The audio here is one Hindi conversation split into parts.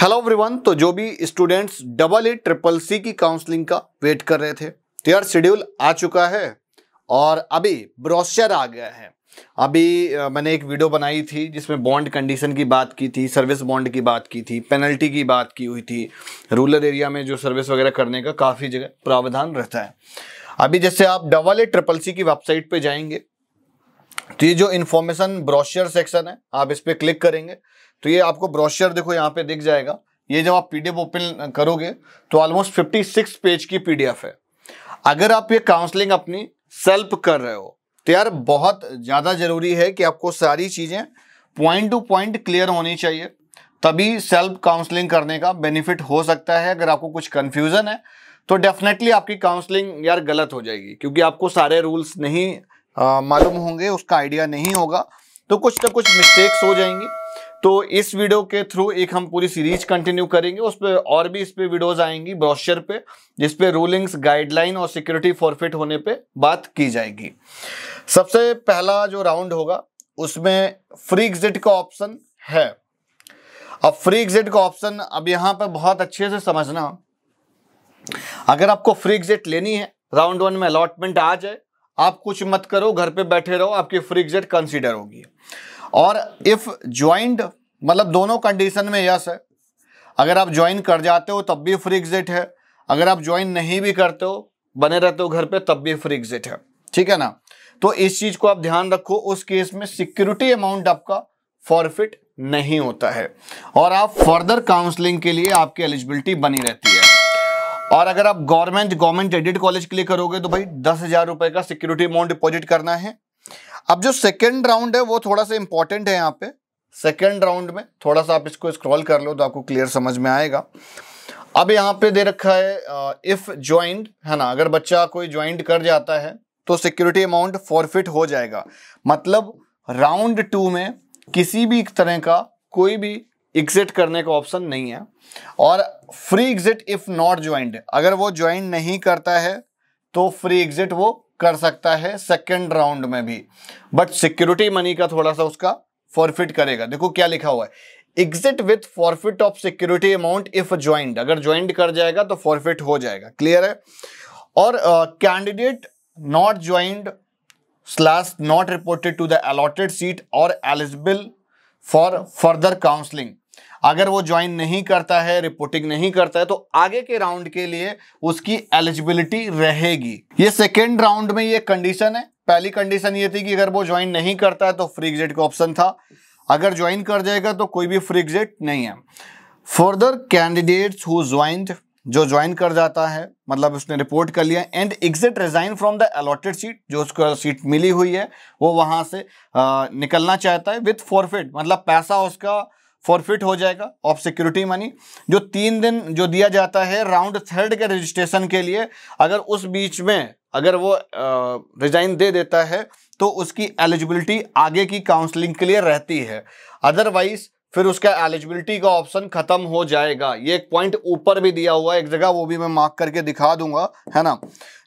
हेलो एवरीवन तो जो भी students double A triple C की काउंसलिंग का वेट कर रहे थे तो यार शेड्यूल आ चुका है और अभी ब्रोशर आ गया है अभी मैंने एक वीडियो बनाई थी जिसमें बॉन्ड कंडीशन की बात की थी सर्विस बॉन्ड की बात की थी पेनल्टी की बात की हुई थी रूरल एरिया में जो सर्विस वगैरह करने का काफ़ी जगह प्रावधान रहता है अभी जैसे आप डबल ए ट्रिपल सी की वेबसाइट पर जाएंगे तो ये जो इन्फॉर्मेशन ब्रॉशियर सेक्शन है आप इस पर क्लिक करेंगे तो ये आपको ब्रॉशियर देखो यहाँ पे दिख जाएगा ये जब आप पीडीएफ ओपन करोगे तो ऑलमोस्ट 56 पेज की पीडीएफ है अगर आप ये काउंसलिंग अपनी सेल्फ कर रहे हो तो यार बहुत ज़्यादा ज़रूरी है कि आपको सारी चीज़ें पॉइंट टू पॉइंट क्लियर होनी चाहिए तभी सेल्फ काउंसलिंग करने का बेनिफिट हो सकता है अगर आपको कुछ कन्फ्यूज़न है तो डेफिनेटली आपकी काउंसलिंग यार गलत हो जाएगी क्योंकि आपको सारे रूल्स नहीं मालूम होंगे उसका आइडिया नहीं होगा तो कुछ ना कुछ मिस्टेक्स हो जाएंगी तो इस वीडियो के थ्रू एक हम पूरी सीरीज कंटिन्यू करेंगे उस पर और भी इस पर वीडियोज आएंगी ब्रॉशर पे जिसपे रूलिंग्स गाइडलाइन और सिक्योरिटी फॉरफिट होने पे बात की जाएगी सबसे पहला जो राउंड होगा उसमें फ्री एग्जिट का ऑप्शन है अब फ्री एग्जिट का ऑप्शन अब यहाँ पर बहुत अच्छे से समझना अगर आपको फ्री एग्जिट लेनी है राउंड वन में अलॉटमेंट आ जाए आप कुछ मत करो घर पे बैठे रहो आपकी फ्री एग्जिट कंसिडर होगी और इफ ज्वाइंट मतलब दोनों कंडीशन में यस है अगर आप ज्वाइन कर जाते हो तब भी फ्री एग्जिट है अगर आप ज्वाइन नहीं भी करते हो बने रहते हो घर पे तब भी फ्री एग्जिट है ठीक है ना तो इस चीज को आप ध्यान रखो उस केस में सिक्योरिटी अमाउंट आपका फॉरफिट नहीं होता है और आप फर्दर काउंसलिंग के लिए आपकी एलिजिबिलिटी बनी रहती है और अगर आप गवर्नमेंट गवर्नमेंट एडिड कॉलेज के लिए करोगे तो भाई दस हज़ार रुपए का सिक्योरिटी अमाउंट डिपॉजिट करना है अब जो सेकंड राउंड है वो थोड़ा सा इंपॉर्टेंट है यहाँ पे सेकंड राउंड में थोड़ा सा आप इसको स्क्रॉल कर लो तो आपको क्लियर समझ में आएगा अब यहाँ पे दे रखा है इफ़ uh, ज्वाइंट है ना अगर बच्चा कोई ज्वाइंट कर जाता है तो सिक्योरिटी अमाउंट फॉरफिट हो जाएगा मतलब राउंड टू में किसी भी तरह का कोई भी एग्जिट करने का ऑप्शन नहीं है और free exit if not joined अगर वो ज्वाइन नहीं करता है तो फ्री एग्जिट वो कर सकता है सेकेंड राउंड में भी बट सिक्योरिटी मनी का थोड़ा सा उसका फॉरफिट करेगा देखो क्या लिखा हुआ है exit with forfeit of security amount if joint अगर ज्वाइंट कर जाएगा तो फॉरफिट हो जाएगा क्लियर है और candidate not joint slash not reported to the allotted seat और एलिजिबल फॉर फर्दर काउंसलिंग अगर वो ज्वाइन नहीं करता है रिपोर्टिंग नहीं करता है तो आगे के राउंड के लिए उसकी एलिजिबिलिटी रहेगी ये सेकेंड राउंड में ये कंडीशन है पहली कंडीशन ये थी कि अगर वो ज्वाइन नहीं करता है तो फ्री एग्जिट का ऑप्शन था अगर ज्वाइन कर जाएगा तो कोई भी फ्री एग्जिट नहीं है फर्दर कैंडिडेट्स हु ज्वाइंट जो ज्वाइन कर जाता है मतलब उसने रिपोर्ट कर लिया and exit resign from the allotted seat जो उसको सीट मिली हुई है वो वहां से आ, निकलना चाहता है विथ फॉरफिट मतलब पैसा उसका फॉरफिट हो जाएगा ऑफ सिक्योरिटी मनी जो तीन दिन जो दिया जाता है राउंड थर्ड के रजिस्ट्रेशन के लिए अगर उस बीच में अगर वो रिजाइन दे देता है तो उसकी एलिजिबिलिटी आगे की काउंसलिंग के लिए रहती है अदरवाइज फिर उसका एलिजिबिलिटी का ऑप्शन खत्म हो जाएगा ये एक पॉइंट ऊपर भी दिया हुआ है एक जगह वो भी मैं मार्क करके दिखा दूंगा है ना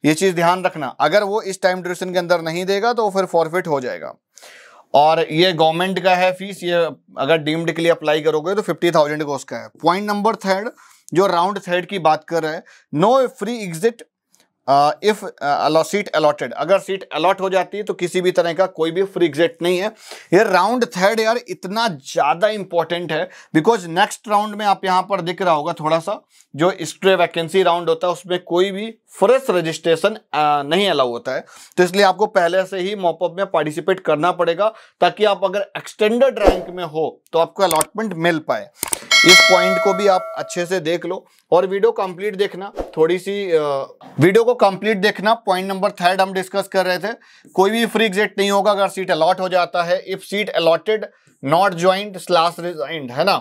ये चीज़ ध्यान रखना अगर वो इस टाइम ड्यूरेशन के अंदर नहीं देगा तो फिर फॉरफिट हो जाएगा और ये गवर्नमेंट का है फीस ये अगर डीम्ड के लिए अप्लाई करोगे तो फिफ्टी थाउजेंड का उसका है पॉइंट नंबर थर्ड जो राउंड थर्ड की बात कर रहा है no free exit if seat allotted अगर सीट अलॉट हो जाती है तो किसी भी तरह का कोई भी फ्री एग्जिट नहीं है ये राउंड थर्ड यार इतना ज़्यादा इंपॉर्टेंट है बिकॉज नेक्स्ट राउंड में आप यहाँ पर दिख रहा होगा थोड़ा सा जो स्ट्रे वैकेंसी राउंड होता है उसमें कोई भी फ्रेश रजिस्ट्रेशन नहीं अलाउ होता है तो इसलिए आपको पहले से ही मॉपअप में पार्टिसिपेट करना पड़ेगा ताकि आप अगर एक्सटेंडेड रैंक में हो तो आपको अलॉटमेंट मिल पाए इस पॉइंट को भी आप अच्छे से देख लो और वीडियो कंप्लीट देखना थोड़ी सी वीडियो को कंप्लीट देखना पॉइंट नंबर थर्ड हम डिस्कस कर रहे थे कोई भी फ्री एग्जिट नहीं होगा अगर सीट अलॉट हो जाता है if seat allotted not joint slash resigned है ना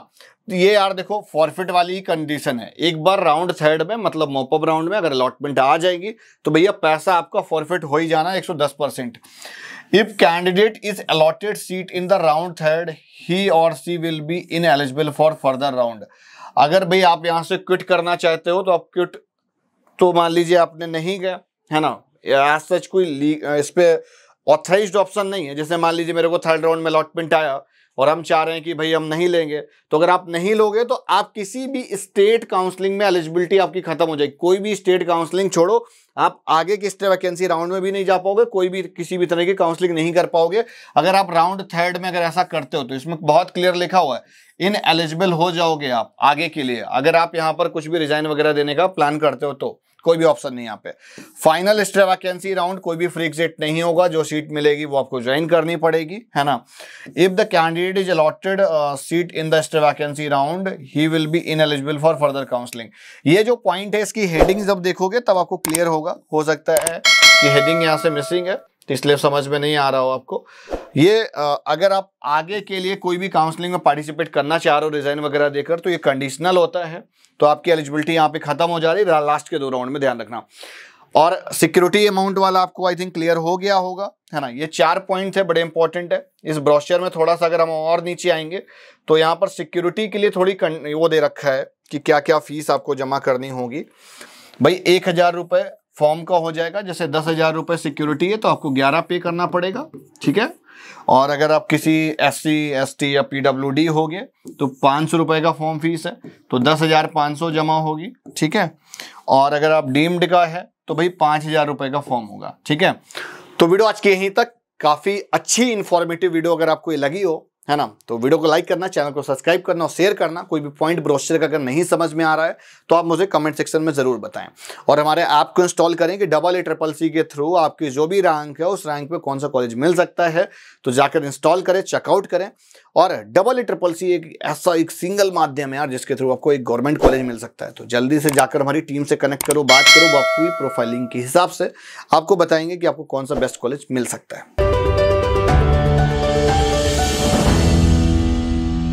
तो ये यार देखो फॉरफिट वाली कंडीशन है एक बार राउंड थर्ड में मतलब मोपअप राउंड में अगर अलॉटमेंट आ जाएगी तो भैया पैसा आपका फॉरफिट हो ही जाना है 110 percent if candidate is allotted seat in the round third he और she will be ineligible for further round अगर भाई आप यहाँ से क्विट करना चाहते हो तो आप क्विट तो मान लीजिए आपने नहीं गया है ना आज सच कोई इस पर ऑथराइज ऑप्शन नहीं है जैसे मान लीजिए मेरे को थर्ड राउंड में अलॉटमेंट आया और हम चाह रहे हैं कि भाई हम नहीं लेंगे तो अगर आप नहीं लोगे तो आप किसी भी स्टेट काउंसलिंग में एलिजिबिलिटी आपकी खत्म हो जाएगी कोई भी स्टेट काउंसलिंग छोड़ो आप आगे की स्टेट वैकेंसी राउंड में भी नहीं जा पाओगे कोई भी किसी भी तरह की काउंसलिंग नहीं कर पाओगे अगर आप राउंड थर्ड में अगर ऐसा करते हो तो इसमें बहुत क्लियर लिखा हुआ है इन एलिजिबल हो जाओगे आप आगे के लिए अगर आप यहाँ पर कुछ भी रिजाइन वगैरह देने का प्लान करते हो तो कोई भी ऑप्शन नहीं यहाँ पे फाइनल एक्स्ट्रा वैकेंसी राउंड कोई भी फ्री एग्जिट नहीं होगा जो सीट मिलेगी वो आपको ज्वाइन करनी पड़ेगी है ना if the candidate is allotted seat in the extra vacancy round he will be ineligible for further counselling ये जो पॉइंट है इसकी हेडिंग जब देखोगे तब आपको क्लियर होगा हो सकता है कि हेडिंग यहाँ से मिसिंग है तो इसलिए समझ में नहीं आ रहा हो आपको ये अगर आप आगे के लिए कोई भी काउंसलिंग में पार्टिसिपेट करना चाह रहे हो रिज़ाइन वगैरह देकर तो ये कंडीशनल होता है तो आपकी एलिजिबिलिटी यहाँ पे ख़त्म हो जा रही है लास्ट के दो राउंड में ध्यान रखना और सिक्योरिटी अमाउंट वाला आपको आई थिंक क्लियर हो गया होगा है ना ये चार पॉइंट है बड़े इंपॉर्टेंट है इस ब्रॉशर में थोड़ा सा अगर हम और नीचे आएंगे तो यहाँ पर सिक्योरिटी के लिए थोड़ी वो दे रखा है कि क्या क्या फ़ीस आपको जमा करनी होगी भाई एक हज़ार रुपये फॉर्म का हो जाएगा जैसे दस हज़ार रुपये सिक्योरिटी है तो आपको ग्यारह पे करना पड़ेगा ठीक है और अगर आप किसी एस सी एस टी या पी डब्ल्यू डी हो गए तो पाँच सौ रुपये का फॉर्म फीस है तो दस हज़ार पाँच सौ जमा होगी ठीक है और अगर आप डीम्ड का है तो भाई पाँच हज़ार रुपये का फॉर्म होगा ठीक है तो वीडियो आज के यहीं तक काफ़ी अच्छी इन्फॉर्मेटिव वीडियो अगर आपको ये लगी हो है ना तो वीडियो को लाइक करना चैनल को सब्सक्राइब करना और शेयर करना कोई भी पॉइंट ब्रोशर का अगर नहीं समझ में आ रहा है तो आप मुझे कमेंट सेक्शन में ज़रूर बताएं और हमारे ऐप को इंस्टॉल करें कि डबल ए ट्रिपल सी के थ्रू आपकी जो भी रैंक है उस रैंक पे कौन सा कॉलेज मिल सकता है तो जाकर इंस्टॉल करें चेकआउट करें और डबल ए ट्रिपल सी एक ऐसा एक सिंगल माध्यम है यार जिसके थ्रू आपको एक गवर्नमेंट कॉलेज मिल सकता है तो जल्दी से जाकर हमारी टीम से कनेक्ट करो बात करो वो आपकी प्रोफाइलिंग के हिसाब से आपको बताएंगे कि आपको कौन सा बेस्ट कॉलेज मिल सकता है